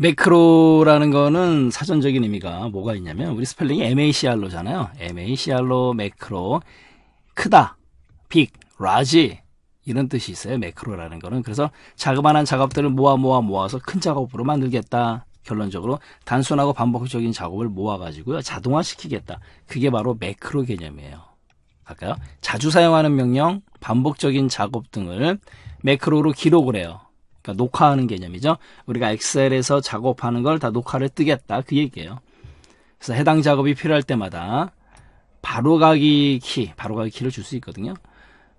매크로라는 거는 사전적인 의미가 뭐가 있냐면 우리 스펠링이 MACR로잖아요. MACR로 매크로 크다, 빅, 라지 이런 뜻이 있어요. 매크로라는 거는 그래서 자그마한 작업들을 모아 모아 모아서 큰 작업으로 만들겠다. 결론적으로 단순하고 반복적인 작업을 모아가지고 자동화시키겠다. 그게 바로 매크로 개념이에요. 할까요? 자주 사용하는 명령, 반복적인 작업 등을 매크로로 기록을 해요. 그러니까 녹화하는 개념이죠. 우리가 엑셀에서 작업하는 걸 다 녹화를 뜨겠다 그 얘기예요. 그래서 해당 작업이 필요할 때마다 바로가기 키, 바로가기 키를 줄 수 있거든요.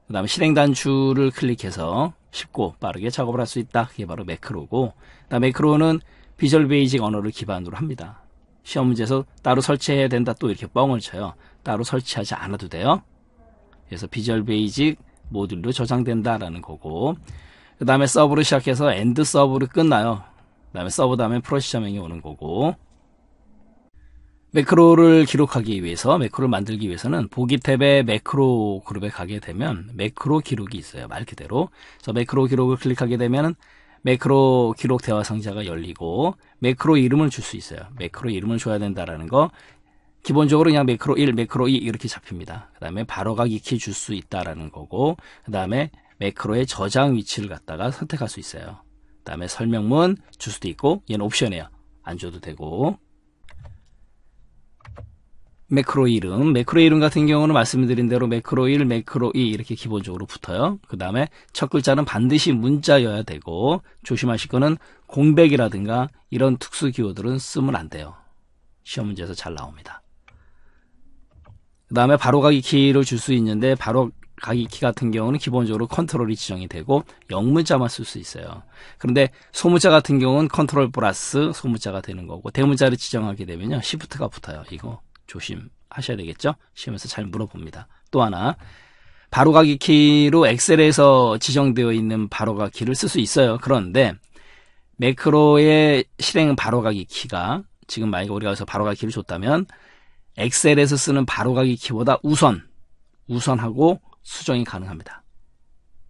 그 다음에 실행 단추를 클릭해서 쉽고 빠르게 작업을 할 수 있다. 그게 바로 매크로고 그다음 에 매크로는 비주얼 베이직 언어를 기반으로 합니다. 시험 문제에서 따로 설치해야 된다 또 이렇게 뻥을 쳐요. 따로 설치하지 않아도 돼요. 그래서 비주얼 베이직 모듈로 저장된다라는 거고 그 다음에 서브로 시작해서 엔드 서브로 끝나요. 그 다음에 서브 다음에 프로 시점명이 오는 거고 매크로를 기록하기 위해서 매크로를 만들기 위해서는 보기 탭에 매크로 그룹에 가게 되면 매크로 기록이 있어요. 말 그대로. 그래서 매크로 기록을 클릭하게 되면 매크로 기록 대화 상자가 열리고 매크로 이름을 줄 수 있어요. 매크로 이름을 줘야 된다라는 거 기본적으로 그냥 매크로 1, 매크로 2 이렇게 잡힙니다. 그 다음에 바로가 익히 줄수 있다라는 거고 그 다음에 매크로의 저장 위치를 갖다가 선택할 수 있어요. 그 다음에 설명문 줄 수도 있고 얘는 옵션이에요. 안 줘도 되고 매크로 이름, 매크로 이름 같은 경우는 말씀드린 대로 매크로 1, 매크로 2 이렇게 기본적으로 붙어요. 그 다음에 첫 글자는 반드시 문자여야 되고 조심하실 거는 공백이라든가 이런 특수 기호들은 쓰면 안 돼요. 시험 문제에서 잘 나옵니다. 그 다음에 바로가기 키를 줄 수 있는데 바로 각이키 같은 경우는 기본적으로 컨트롤이 지정이 되고 영문자만 쓸 수 있어요. 그런데 소문자 같은 경우는 컨트롤 플러스 소문자가 되는 거고 대문자를 지정하게 되면요. 시프트가 붙어요. 이거 조심하셔야 되겠죠? 시험에서 잘 물어봅니다. 또 하나 바로가기 키로 엑셀에서 지정되어 있는 바로가기 를쓸 수 있어요. 그런데 매크로의 실행 바로가기 키가 지금 만약에 우리가 여기서 바로가기 키를 줬다면 엑셀에서 쓰는 바로가기 키보다 우선 우선하고 수정이 가능합니다.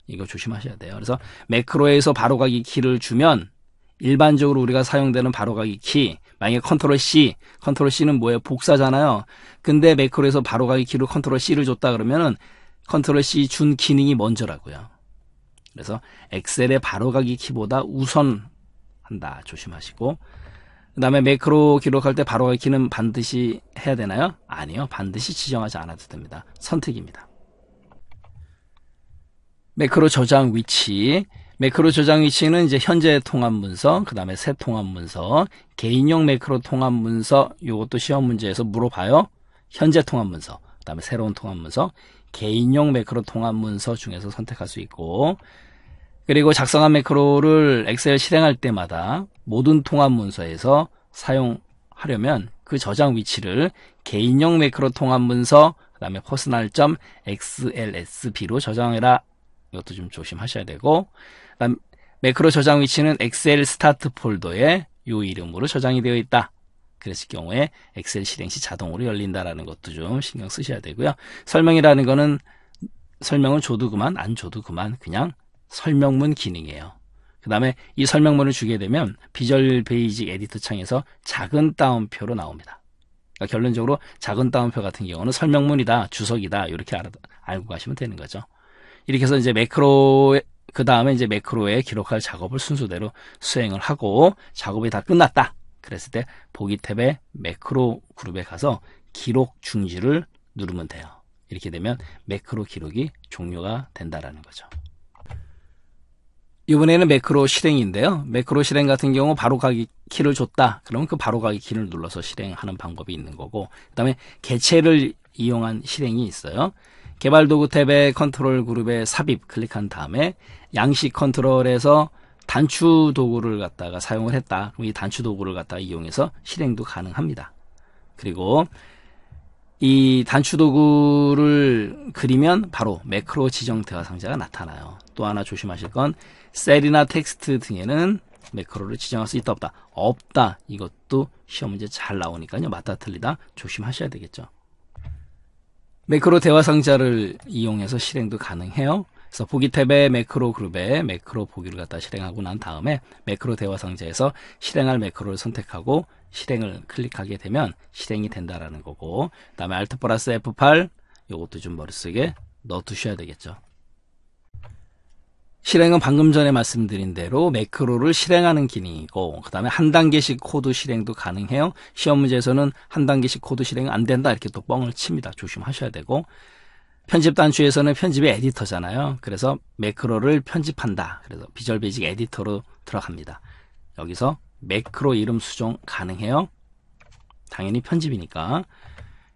이거 조심하셔야 돼요. 그래서 매크로에서 바로가기 키를 주면 일반적으로 우리가 사용되는 바로가기 키, 만약에 컨트롤 C, 컨트롤 C는 뭐예요? 복사잖아요. 근데 매크로에서 바로가기 키로 컨트롤 C를 줬다 그러면은 컨트롤 C 준 기능이 먼저라고요. 그래서 엑셀의 바로가기 키보다 우선한다. 조심하시고. 그 다음에 매크로 기록할 때 바로가기 키는 반드시 해야 되나요? 아니요. 반드시 지정하지 않아도 됩니다. 선택입니다. 매크로 저장 위치. 매크로 저장 위치는 이제 현재 통합 문서, 그 다음에 새 통합 문서, 개인용 매크로 통합 문서, 요것도 시험 문제에서 물어봐요. 현재 통합 문서, 그 다음에 새로운 통합 문서, 개인용 매크로 통합 문서 중에서 선택할 수 있고, 그리고 작성한 매크로를 엑셀 실행할 때마다 모든 통합 문서에서 사용하려면 그 저장 위치를 개인용 매크로 통합 문서, 그 다음에 퍼스널.xlsb로 저장해라 이것도 좀 조심하셔야 되고 그다음 매크로 저장 위치는 엑셀 스타트 폴더에 요 이름으로 저장이 되어 있다. 그랬을 경우에 엑셀 실행 시 자동으로 열린다라는 것도 좀 신경 쓰셔야 되고요. 설명이라는 거는 설명은 줘도 그만 안 줘도 그만 그냥 설명문 기능이에요. 그 다음에 이 설명문을 주게 되면 비절 베이직 에디터 창에서 작은 따옴표로 나옵니다. 그러니까 결론적으로 작은 따옴표 같은 경우는 설명문이다, 주석이다 이렇게 알고 가시면 되는 거죠. 이렇게 해서 이제 매크로 에그 다음에 이제 매크로에 기록할 작업을 순서대로 수행을 하고 작업이 다 끝났다. 그랬을 때 보기 탭에 매크로 그룹에 가서 기록 중지를 누르면 돼요. 이렇게 되면 매크로 기록이 종료가 된다라는 거죠. 이번에는 매크로 실행인데요. 매크로 실행 같은 경우 바로가기 키를 줬다. 그러면 그 바로가기 키를 눌러서 실행하는 방법이 있는 거고, 그 다음에 개체를 이용한 실행이 있어요. 개발 도구 탭의 컨트롤 그룹에 삽입 클릭한 다음에 양식 컨트롤에서 단추 도구를 갖다가 사용을 했다. 그럼 이 단추 도구를 갖다가 이용해서 실행도 가능합니다. 그리고 이 단추 도구를 그리면 바로 매크로 지정 대화 상자가 나타나요. 또 하나 조심하실 건 셀이나 텍스트 등에는 매크로를 지정할 수 있다 없다 없다 이것도 시험 문제 잘 나오니까요 맞다 틀리다 조심하셔야 되겠죠. 매크로 대화 상자를 이용해서 실행도 가능해요. 그래서 보기 탭에 매크로 그룹에 매크로 보기를 갖다 실행하고 난 다음에 매크로 대화 상자에서 실행할 매크로를 선택하고 실행을 클릭하게 되면 실행이 된다라는 거고 그다음에 Alt 플러스 F8 이것도 좀 머릿속에 넣어두셔야 되겠죠. 실행은 방금 전에 말씀드린 대로 매크로를 실행하는 기능이고 그 다음에 한 단계씩 코드 실행도 가능해요. 시험 문제에서는 한 단계씩 코드 실행 안 된다 이렇게 또 뻥을 칩니다. 조심하셔야 되고 편집 단추에서는 편집의 에디터잖아요. 그래서 매크로를 편집한다. 그래서 비절 베이직 에디터로 들어갑니다. 여기서 매크로 이름 수정 가능해요. 당연히 편집이니까.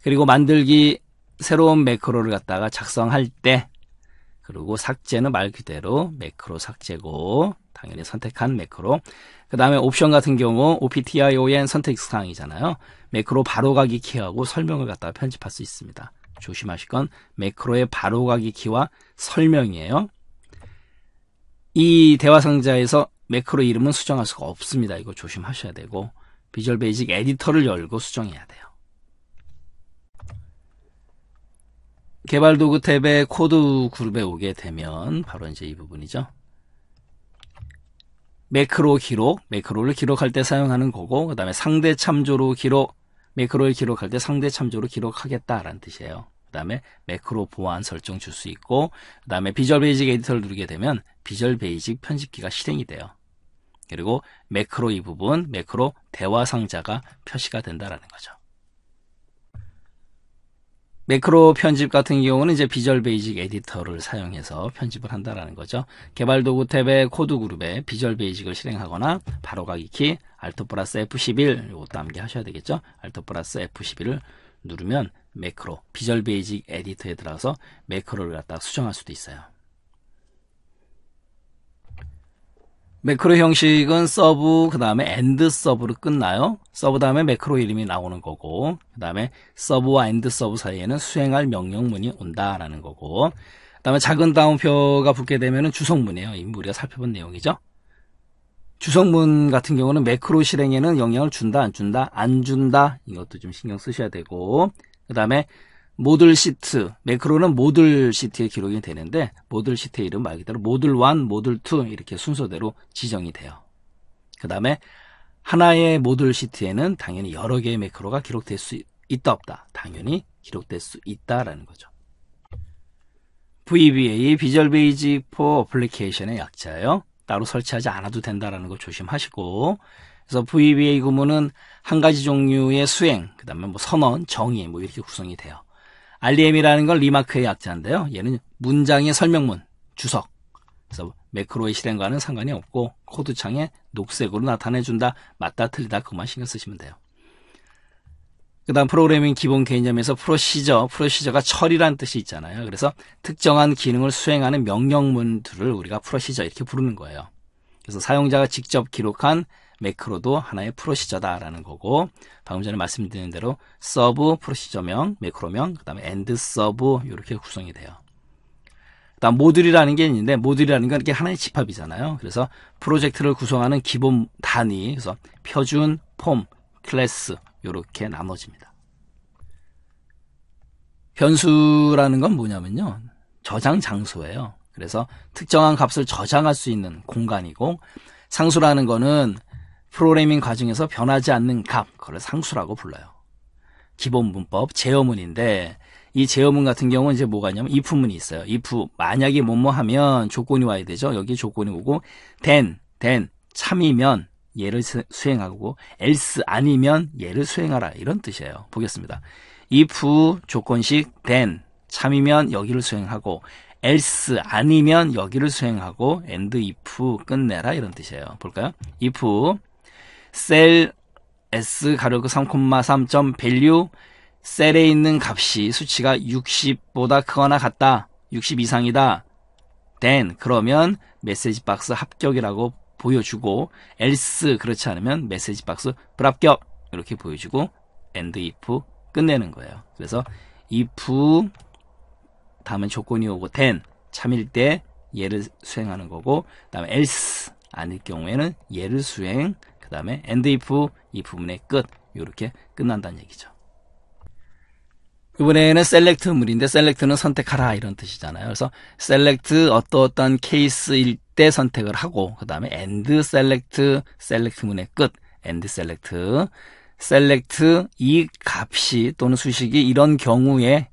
그리고 만들기 새로운 매크로를 갖다가 작성할 때 그리고 삭제는 말 그대로 매크로 삭제고 당연히 선택한 매크로 그 다음에 옵션 같은 경우 OPTION 선택 사항이잖아요. 매크로 바로가기 키하고 설명을 갖다가 편집할 수 있습니다. 조심하실 건 매크로의 바로가기 키와 설명이에요. 이 대화 상자에서 매크로 이름은 수정할 수가 없습니다. 이거 조심하셔야 되고 비주얼 베이직 에디터를 열고 수정해야 돼요. 개발 도구 그 탭에 코드 그룹에 오게 되면 바로 이제 이 부분이죠. 매크로 기록, 매크로를 기록할 때 사용하는 거고 그 다음에 상대 참조로 기록, 매크로를 기록할 때 상대 참조로 기록하겠다라는 뜻이에요. 그 다음에 매크로 보안 설정 줄 수 있고 그 다음에 비주얼 베이직 에디터를 누르게 되면 비주얼 베이직 편집기가 실행이 돼요. 그리고 매크로 이 부분, 매크로 대화 상자가 표시가 된다라는 거죠. 매크로 편집 같은 경우는 이제 비절 베이직 에디터를 사용해서 편집을 한다라는 거죠. 개발 도구 탭의 코드 그룹에 비절 베이직을 실행하거나 바로가기 키 알토 플러스 F11 이것도 암기 하셔야 되겠죠. 알토 플러스 F11을 누르면 매크로 비절 베이직 에디터에 들어가서 매크로를 갖다 수정할 수도 있어요. 매크로 형식은 서브, 그 다음에 엔드 서브로 끝나요. 서브 다음에 매크로 이름이 나오는 거고, 그 다음에 서브와 엔드 서브 사이에는 수행할 명령문이 온다라는 거고, 그 다음에 작은 다운표가 붙게 되면 주석문이에요. 우리가 살펴본 내용이죠. 주석문 같은 경우는 매크로 실행에는 영향을 준다, 안 준다, 안 준다. 이것도 좀 신경 쓰셔야 되고, 그 다음에 모듈 시트, 매크로는 모듈 시트에 기록이 되는데 모듈 시트의 이름 말 그대로 모듈 1, 모듈 2 이렇게 순서대로 지정이 돼요. 그 다음에 하나의 모듈 시트에는 당연히 여러 개의 매크로가 기록될 수 있다 없다. 당연히 기록될 수 있다라는 거죠. VBA, 비주얼 베이직 포 어플리케이션의 약자예요. 따로 설치하지 않아도 된다라는 거 조심하시고 그래서 VBA 구문은 한 가지 종류의 수행, 그 다음에 뭐 선언, 정의 뭐 이렇게 구성이 돼요. RDM이라는 건 리마크의 약자인데요. 얘는 문장의 설명문, 주석. 그래서 매크로의 실행과는 상관이 없고 코드창에 녹색으로 나타내준다. 맞다 틀리다 그만 신경 쓰시면 돼요. 그 다음 프로그래밍 기본 개념에서 프로시저, 프로시저가 처리란 뜻이 있잖아요. 그래서 특정한 기능을 수행하는 명령문들을 우리가 프로시저 이렇게 부르는 거예요. 그래서 사용자가 직접 기록한 매크로도 하나의 프로시저다라는 거고 방금 전에 말씀드린 대로 서브 프로시저명, 매크로명, 그 다음에 엔드 서브 이렇게 구성이 돼요. 그다음 모듈이라는 게 있는데 모듈이라는 건 이게 하나의 집합이잖아요. 그래서 프로젝트를 구성하는 기본 단위, 그래서 표준, 폼, 클래스 이렇게 나눠집니다. 변수라는 건 뭐냐면요. 저장 장소예요. 그래서 특정한 값을 저장할 수 있는 공간이고 상수라는 거는 프로그래밍 과정에서 변하지 않는 값, 그걸 상수라고 불러요. 기본 문법 제어문인데 이 제어문 같은 경우는 이제 뭐가 있냐면 if문이 있어요. if 만약에 뭐뭐 하면 조건이 와야 되죠. 여기 조건이 오고 then, then 참이면 얘를 수행하고 else 아니면 얘를 수행하라 이런 뜻이에요. 보겠습니다. if 조건식 then 참이면 여기를 수행하고 else 아니면 여기를 수행하고 and if 끝내라 이런 뜻이에요. 볼까요? if 셀 s 가르고 3,3점 v a 셀에 있는 값이 수치가 60보다 크거나 같다. 60 이상이다. then 그러면 메시지 박스 합격이라고 보여주고 else 그렇지 않으면 메시지 박스 불합격 이렇게 보여주고 and if 끝내는 거예요. 그래서 if 다음에 조건이 오고 then 참일 때 얘를 수행하는 거고 그다음에 else 아닐 경우에는 얘를 수행 그 다음에 and if 이 부분의 끝 이렇게 끝난다는 얘기죠. 이번에는 select물인데 select는 선택하라 이런 뜻이잖아요. 그래서 select 어떠어떤 케이스일 때 선택을 하고 그 다음에 and select select문의 끝 and select select 이 값이 또는 수식이 이런 경우에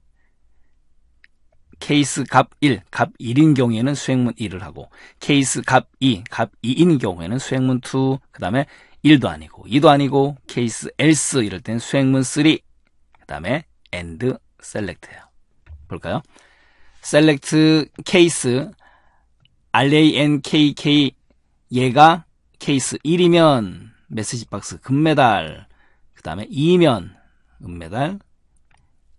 케이스 갑 1, 갑 1인 경우에는 수행문 1을 하고 케이스 갑 2, 갑 2인 경우에는 수행문 2, 그 다음에 1도 아니고 2도 아니고 케이스 else 이럴 땐 수행문 3, 그 다음에 and select예요. 볼까요? select 케이스 RANKK 얘가 케이스 1이면 메시지 박스 금메달 그 다음에 2면 은메달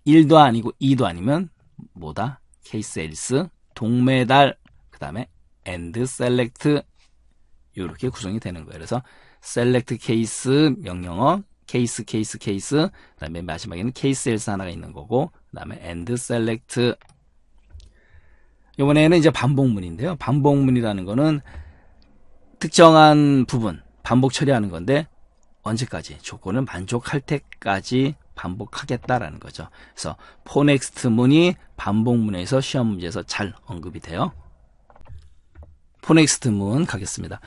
1도 아니고 2도 아니면 뭐다? 케이스 엘스 동메달, 그 다음에 a 드 셀렉트 이렇게 구성이 되는 거예요. 그래서 셀렉트 케이스 명령어 케이스 케이스 케이스 그 다음에 마지막에는 케이스 엘스 하나가 있는 거고 그 다음에 a 드 셀렉트 이번에는 이제 반복문인데요. 반복문이라는 거는 특정한 부분 반복 처리하는 건데 언제까지 조건을 만족할 때까지 반복하겠다라는 거죠. 그래서 포넥스트문이 반복문에서 시험 문제에서 잘 언급이 돼요. 포넥스트문 가겠습니다.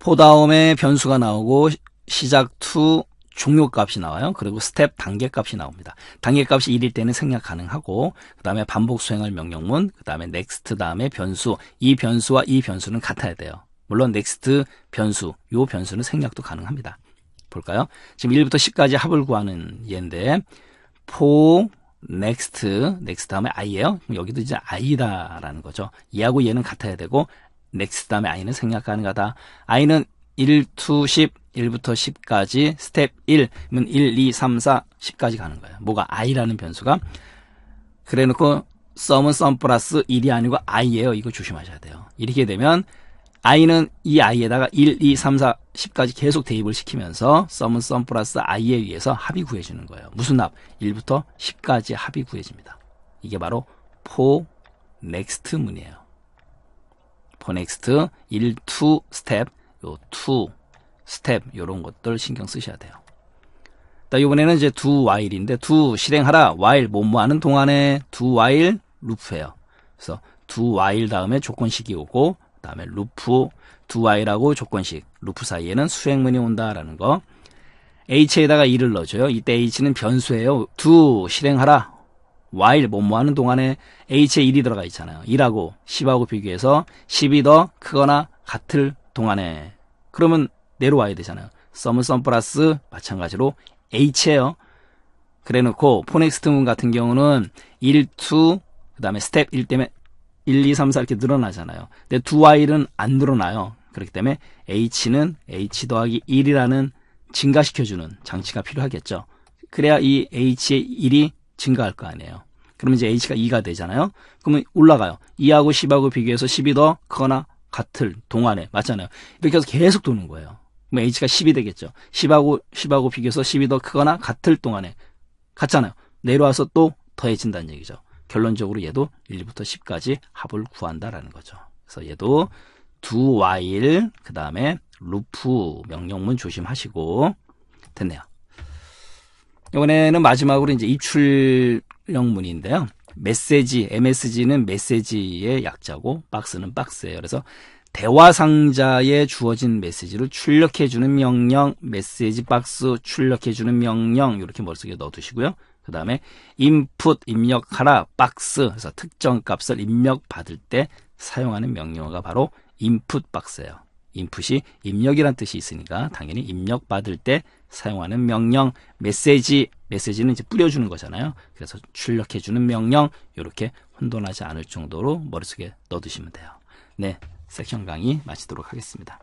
포 다음에 변수가 나오고 시작 투 종료값이 나와요. 그리고 스텝 단계값이 나옵니다. 단계값이 1일 때는 생략 가능하고 그 다음에 반복 수행할 명령문 그 다음에 넥스트 다음에 변수 이 변수와 이 변수는 같아야 돼요. 물론 넥스트 변수 요 변수는 생략도 가능합니다. 볼까요? 지금 1부터 10까지 합을 구하는 예인데 for next next 다음에 i예요. 여기도 이제 i다라는 거죠. 얘하고 얘는 같아야 되고 next 다음에 i는 생략 가능하다. i는 1, 2, 10, 1부터 10까지 스텝 1은 1, 2, 3, 4, 10까지 가는 거예요. 뭐가 i라는 변수가 그래 놓고 s u m 은 s u 썸 플러스 1이 아니고 i예요. 이거 조심하셔야 돼요. 이렇게 되면 i는 이 i에다가 1, 2, 3, 4, 10까지 계속 대입을 시키면서 썸은 썸 플러스 i에 의해서 합이 구해지는 거예요. 무슨 합? 1부터 10까지 합이 구해집니다. 이게 바로 포 넥스트 문이에요. 포 넥스트 1, 2 스텝, 요2 스텝 요런 것들 신경 쓰셔야 돼요. 자, 이번에는 이제 두 while인데 두 실행하라 while 뭐뭐하는 동안에 두 while 루프예요. 그래서 두 while 다음에 조건식이 오고 다음에 루프 두 y라고 조건식 루프 사이에는 수행문이 온다라는 거 h에다가 1을 넣어줘요. 이때 h는 변수예요. 두 실행하라. while 뭐뭐 뭐 하는 동안에 h에 1이 들어가 있잖아요. 1하고 10하고 비교해서 10이 더 크거나 같을 동안에 그러면 내려와야 되잖아요. 썸은 썸 플러스 마찬가지로 h 에요 그래놓고 포넥스트문 같은 경우는 1, 2, 그 다음에 스텝 1 때문에 1, 2, 3, 4 이렇게 늘어나잖아요. 근데 두 Y는 안 늘어나요. 그렇기 때문에 H는 H 더하기 1이라는 증가시켜주는 장치가 필요하겠죠. 그래야 이 H의 1이 증가할 거 아니에요. 그러면 이제 H가 2가 되잖아요. 그러면 올라가요. 2하고 10하고 비교해서 10이 더 크거나 같을 동안에 맞잖아요. 이렇게 해서 계속 도는 거예요. 그럼 H가 10이 되겠죠. 10하고 10하고 비교해서 10이 더 크거나 같을 동안에 같잖아요. 내려와서 또 더해진다는 얘기죠. 결론적으로 얘도 1부터 10까지 합을 구한다라는 거죠. 그래서 얘도 do while 그 다음에 루프 명령문 조심하시고 됐네요. 이번에는 마지막으로 이제 입출력문인데요. 메시지, MSG는 메시지의 약자고 박스는 박스예요. 그래서 대화 상자에 주어진 메시지를 출력해주는 명령, 메시지 박스 출력해주는 명령 이렇게 머릿속에 넣어두시고요. 그 다음에 input 입력하라 박스 그래서 특정 값을 입력받을 때 사용하는 명령어가 바로 input 박스예요. input이 입력이란 뜻이 있으니까 당연히 입력받을 때 사용하는 명령 메시지 메시지는 이제 뿌려주는 거잖아요. 그래서 출력해주는 명령 이렇게 혼돈하지 않을 정도로 머릿속에 넣어두시면 돼요. 네, 섹션 강의 마치도록 하겠습니다.